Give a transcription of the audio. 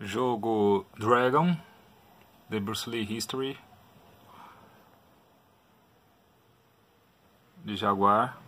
jogo Dragon, The Bruce Lee History, de Jaguar.